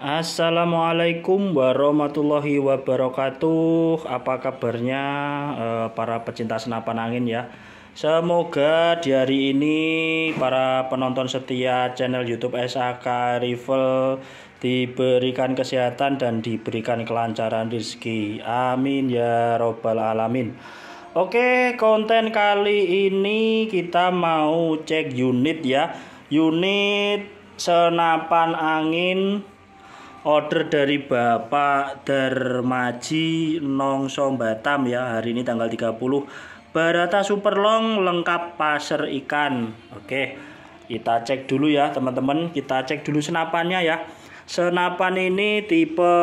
Assalamualaikum warahmatullahi wabarakatuh. Apa kabarnya eh, para pecinta senapan angin ya? Semoga di hari ini para penonton setia channel YouTube SAK Rival diberikan kesehatan dan diberikan kelancaran rezeki. Amin ya robbal alamin. Oke, konten kali ini kita mau cek unit ya. Unit senapan angin order dari Bapak Dermaji Nongso Batam ya hari ini tanggal 30 Barata Super Long lengkap pasar ikan oke kita cek dulu ya teman-teman kita cek dulu senapannya ya senapan ini tipe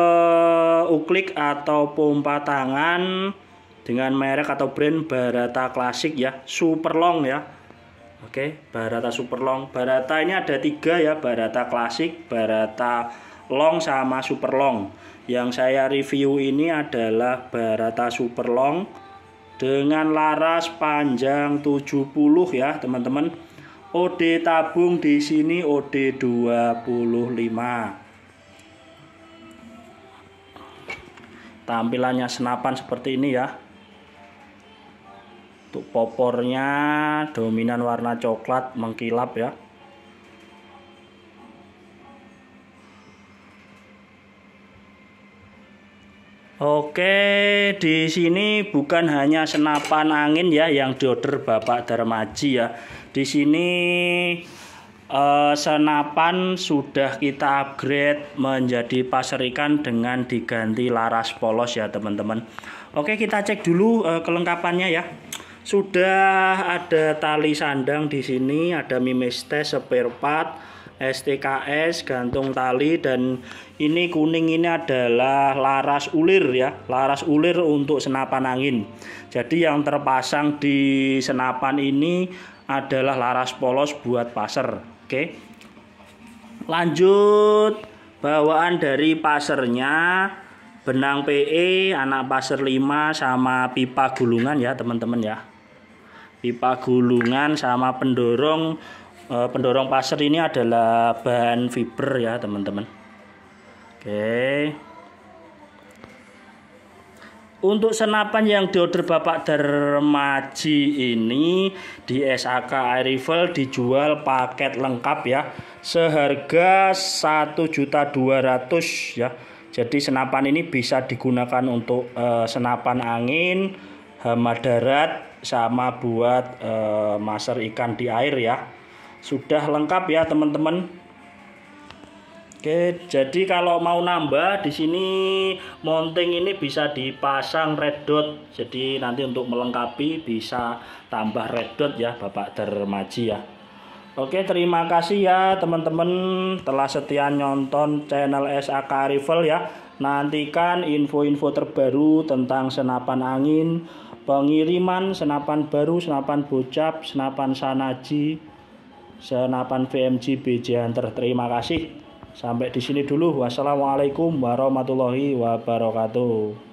uklik atau pompa tangan dengan merek atau brand Barata Klasik ya Super Long ya oke Barata Super Long Barata ini ada tiga ya Barata Klasik Barata long sama super long. Yang saya review ini adalah Barata super long dengan laras panjang 70 ya, teman-teman. OD tabung di sini OD 25. tampilannya senapan seperti ini ya untuk popornya dominan warna coklat mengkilap ya Oke, di sini bukan hanya senapan angin ya yang diorder Bapak Darmaji ya. Di sini eh, senapan sudah kita upgrade menjadi pasar ikan dengan diganti laras polos ya teman-teman. Oke, kita cek dulu eh, kelengkapannya ya. Sudah ada tali sandang di sini, ada mimestes spare part, STKS gantung tali dan ini kuning ini adalah laras ulir ya laras ulir untuk senapan angin jadi yang terpasang di senapan ini adalah laras polos buat paser. oke lanjut bawaan dari pasernya benang PE anak pasar 5 sama pipa gulungan ya teman-teman ya pipa gulungan sama pendorong Eh, pendorong pasir ini adalah bahan fiber ya teman-teman oke untuk senapan yang diorder Bapak Dermaji ini di SAK Air Rifle dijual paket lengkap ya seharga 1.200 ya jadi senapan ini bisa digunakan untuk e, senapan angin hama darat sama buat e, maser ikan di air ya sudah lengkap ya teman-teman Oke, jadi kalau mau nambah di sini mounting ini bisa dipasang red dot. Jadi nanti untuk melengkapi bisa tambah red dot ya Bapak Dermaji ya. Oke, terima kasih ya teman-teman telah setia nonton channel SAK Rival ya. Nantikan info-info terbaru tentang senapan angin, pengiriman senapan baru, senapan bocap, senapan sanaji, senapan VMG BJ Hunter. Terima kasih. Sampai di sini dulu. Wassalamualaikum warahmatullahi wabarakatuh.